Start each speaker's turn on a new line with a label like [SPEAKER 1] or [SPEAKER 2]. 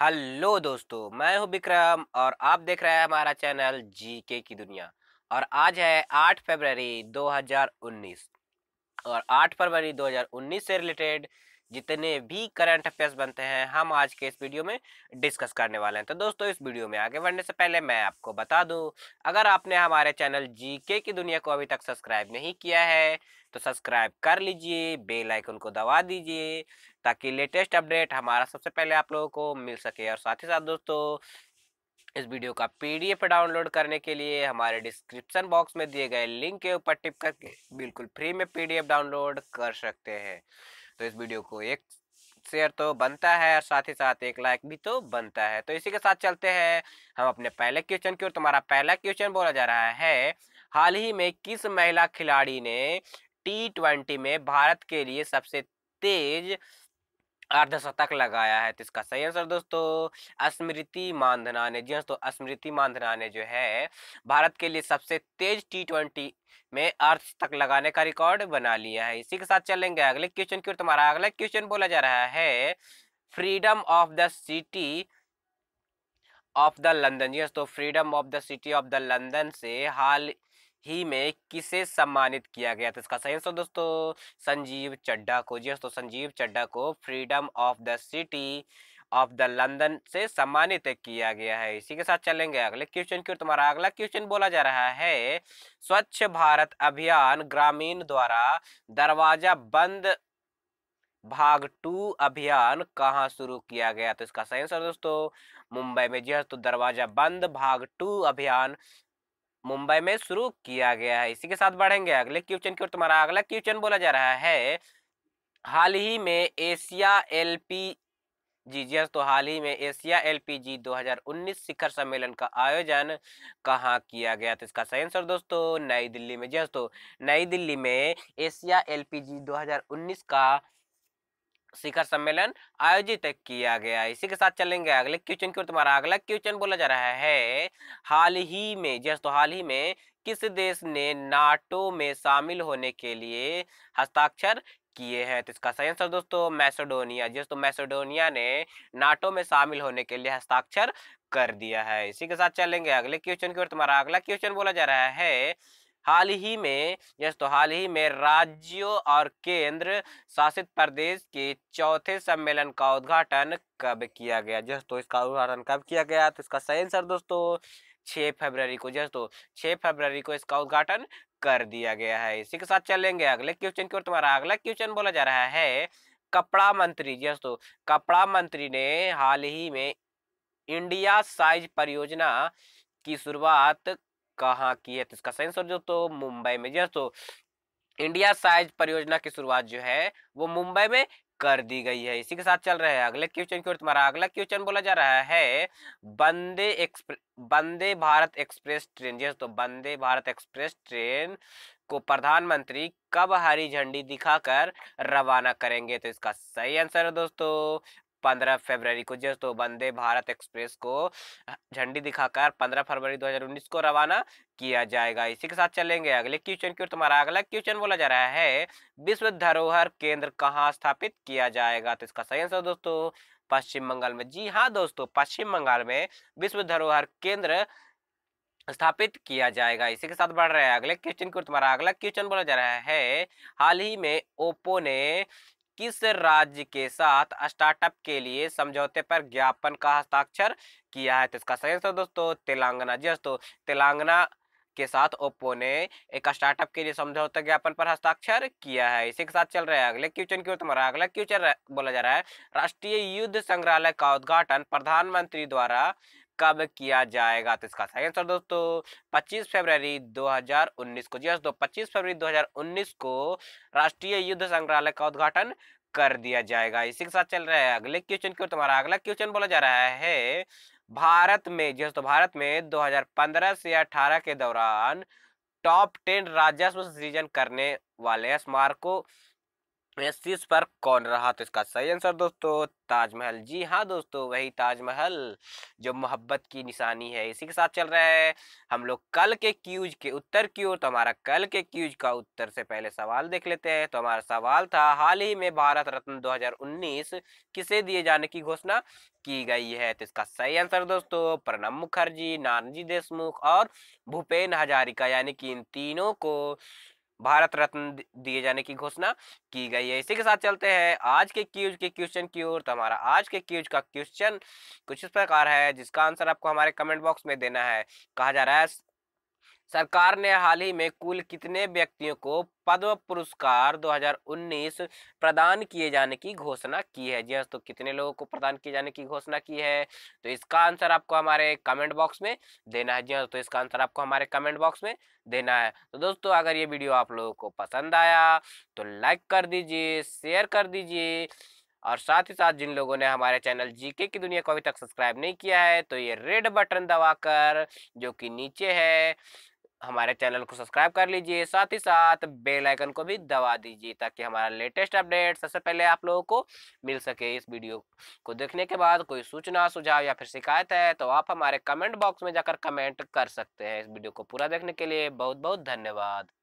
[SPEAKER 1] hello दोस्तों मैं हूं विक्रम और आप देख रहे हैं हमारा चैनल जी के की दुनिया और आज है 8 फरवरी 2019 और 8 फरवरी 2019 से रिलेटेड जितने भी करंट अफेयर्स बनते हैं हम आज के इस वीडियो में डिस्कस करने वाले हैं तो दोस्तों इस वीडियो में आगे बढ़ने से पहले मैं आपको बता दूं अगर आपने हमारे चैनल जी के की दुनिया को अभी तक सब्सक्राइब नहीं किया है तो सब्सक्राइब कर लीजिए बेल आइकन को दबा दीजिए ताकि लेटेस्ट अपडेट हमारा सबसे पहले आप लोगों को मिल सके और साथ ही साथ दोस्तों इस वीडियो का पीडीएफ डाउनलोड करने के लिए हमारे डिस्क्रिप्शन बॉक्स में दिए गए लिंक के ऊपर टिप करके बिल्कुल फ्री में पीडीएफ डाउनलोड कर सकते हैं तो इस वीडियो को एक शेयर तो बनता है और साथ ही साथ एक लाइक भी तो बनता है तो इसी के साथ चलते हैं हम अपने पहले क्वेश्चन की ओर तुम्हारा पहला क्वेश्चन बोला जा रहा है हाल ही में किस महिला खिलाड़ी ने टी ट्वेंटी में भारत के लिए सबसे तेज अर्धशतक लगाया है तो इसका सही आंसर दोस्तों स्मृति मानधना ने जी हाँ दोस्तों स्मृति मानधना ने जो है भारत के लिए सबसे तेज टी ट्वेंटी में अर्धशतक लगाने का रिकॉर्ड बना लिया है इसी के साथ चलेंगे अगले क्वेश्चन की ओर तुम्हारा अगला क्वेश्चन बोला जा रहा है freedom of the city of the London जी हाँ दोस्तों freedom of the city of the London से हाल ही में किसे सम्मानित किया गया तो इसका सही आंसर दोस्तों संजीव चड्डा को जी हाँ दोस्तों संजीव चड्डा को freedom of the city of the London से सम्मानित किया गया है इसी के साथ चलेंगे अगले क्वेश्चन की ओर तुम्हारा अगला क्वेश्चन बोला जा रहा है स्वच्छ भारत अभियान ग्रामीण द्वारा दरवाजा बंद भाग टू अभियान कहाँ शुरू किया गया तो इसका सही आंसर दोस्तों मुंबई में जी तो दरवाजा बंद भाग टू अभियान मुंबई में शुरू किया गया है इसी के साथ बढ़ेंगे अगले क्वेश्चन की ओर तुम्हारा अगला क्वेश्चन बोला जा रहा है हाल ही में एशिया एल जी जी हाँ, तो हाल ही में एशिया एलपीजी 2019 शिखर सम्मेलन का आयोजन कहाँ किया गया तो इसका सही आंसर दोस्तों नई दिल्ली में जी दोस्तों हाँ, नई दिल्ली में एशिया एलपीजी 2019 का शिखर सम्मेलन आयोजित किया गया इसी के साथ चलेंगे अगले क्वेश्चन की ओर तुम्हारा अगला क्वेश्चन बोला जा रहा है हाल ही में जस्ट तो हाल ही में किस देश ने नाटो में शामिल होने के लिए हस्ताक्षर किए हैं तो इसका सही आंसर दोस्तों मैसेडोनिया जिस तो मैसेडोनिया ने नाटो में शामिल होने के लिए हस्ताक्षर कर दिया है इसी के साथ चलेंगे अगले क्वेश्चन की ओर तुम्हारा अगला क्वेश्चन बोला जा रहा है हाल ही में यस तो हाल ही में राज्यों और केंद्र शासित प्रदेश के चौथे सम्मेलन का उद्घाटन कब किया गया जस तो इसका उद्घाटन कब किया गया तो इसका सही आंसर दोस्तों छः फरवरी को जस तो छः फरवरी को इसका उद्घाटन कर दिया गया है इसी के साथ चलेंगे अगले क्वेश्चन की ओर तुम्हारा अगला क्वेश्चन बोला जा रहा है कपड़ा मंत्री जस तो कपड़ा मंत्री ने हाल ही में इंडिया साइज परियोजना की शुरुआत कहाँ की है तो इसका सही आंसर जो तो मुंबई में जी दोस्तों हाँ, इंडिया साइज परियोजना की शुरुआत जो है वो मुंबई में कर दी गई है इसी के साथ चल रहे हैं अगले क्वेश्चन की ओर तुम्हारा अगला क्वेश्चन बोला जा रहा है Vande express Vande Bharat express train जी हाँ, तो वंदे भारत एक्सप्रेस ट्रेन को प्रधानमंत्री कब हरी झंडी दिखाकर रवाना करेंगे तो इसका सही आंसर है दोस्तों पंद्रह फरवरी को जो तो वंदे भारत एक्सप्रेस को झंडी दिखाकर पंद्रह फरवरी 2019 को रवाना किया जाएगा इसी के साथ चलेंगे अगले क्वेश्चन की ओर तुम्हारा अगला क्वेश्चन बोला जा रहा है विश्व धरोहर केंद्र कहाँ स्थापित किया जाएगा तो इसका सही आंसर दोस्तों पश्चिम बंगाल में जी हाँ दोस्तों पश्चिम बंगाल में विश्व धरोहर केंद्र स्थापित किया जाएगा इसी के साथ बढ़ रहे हैं अगले क्वेश्चन को तुम्हारा अगला क्वेश्चन बोला जा रहा है हाल ही में ओप्पो ने किस राज्य के साथ स्टार्टअप के लिए समझौते पर ज्ञापन का हस्ताक्षर किया है तो इसका सही आंसर दोस्तों तेलंगाना जी हाँ दोस्तों तेलंगाना के साथ ओप्पो ने एक स्टार्टअप के लिए समझौता ज्ञापन पर हस्ताक्षर किया है इसी के साथ चल रहे अगले क्वेश्चन की ओर तुम्हारा अगला क्वेश्चन बोला जा रहा है राष्ट्रीय युद्ध संग्रहालय का उद्घाटन प्रधानमंत्री द्वारा कब किया जाएगा तो इसका सही आंसर दोस्तों 25 फरवरी 2019 को जी हाँ दोस्तों 25 फरवरी 2019 को राष्ट्रीय युद्ध संग्रहालय का उद्घाटन कर दिया जाएगा इसी के साथ चल रहा है अगले क्वेश्चन की ओर तुम्हारा अगला क्वेश्चन बोला जा रहा है भारत में जी हाँ, दोस्तों भारत में दो से अठारह के दौरान टॉप टेन राजस्व सृजन करने वाले स्मारकों शीर्ष पर कौन रहा तो इसका सही आंसर दोस्तों ताजमहल जी हाँ दोस्तों वही ताजमहल जो मोहब्बत की निशानी है इसी के साथ चल रहा है हम लोग कल के क्यूज के उत्तर की ओर तो हमारा कल के क्यूज का उत्तर से पहले सवाल देख लेते हैं तो हमारा सवाल था हाल ही में भारत रत्न 2019 किसे दिए जाने की घोषणा की गई है तो इसका सही आंसर दोस्तों प्रणब मुखर्जी नानजी देशमुख और भूपेन हजारिका यानी कि इन तीनों को भारत रत्न दिए जाने की घोषणा की गई है इसी के साथ चलते हैं आज के क्यूज के क्वेश्चन की ओर तो हमारा आज के क्यूज का क्वेश्चन कुछ इस प्रकार है जिसका आंसर आपको हमारे कमेंट बॉक्स में देना है कहा जा रहा है सरकार ने हाल ही में कुल कितने व्यक्तियों को पद्म पुरस्कार 2019 प्रदान किए जाने की घोषणा की है जी हाँ, तो कितने लोगों को प्रदान किए जाने की घोषणा की है तो इसका आंसर आपको हमारे कमेंट बॉक्स में देना है जी हाँ, तो इसका आंसर आपको हमारे कमेंट बॉक्स में देना है तो दोस्तों अगर ये वीडियो आप लोगों को पसंद आया तो लाइक कर दीजिए शेयर कर दीजिए और साथ ही साथ जिन लोगों ने हमारे चैनल जीके की दुनिया को अभी तक सब्सक्राइब नहीं किया है तो ये रेड बटन दबाकर जो कि नीचे है हमारे चैनल को सब्सक्राइब कर लीजिए साथ ही साथ बेल आइकन को भी दबा दीजिए ताकि हमारा लेटेस्ट अपडेट सबसे पहले आप लोगों को मिल सके इस वीडियो को देखने के बाद कोई सूचना सुझाव या फिर शिकायत है तो आप हमारे कमेंट बॉक्स में जाकर कमेंट कर सकते हैं इस वीडियो को पूरा देखने के लिए बहुत बहुत धन्यवाद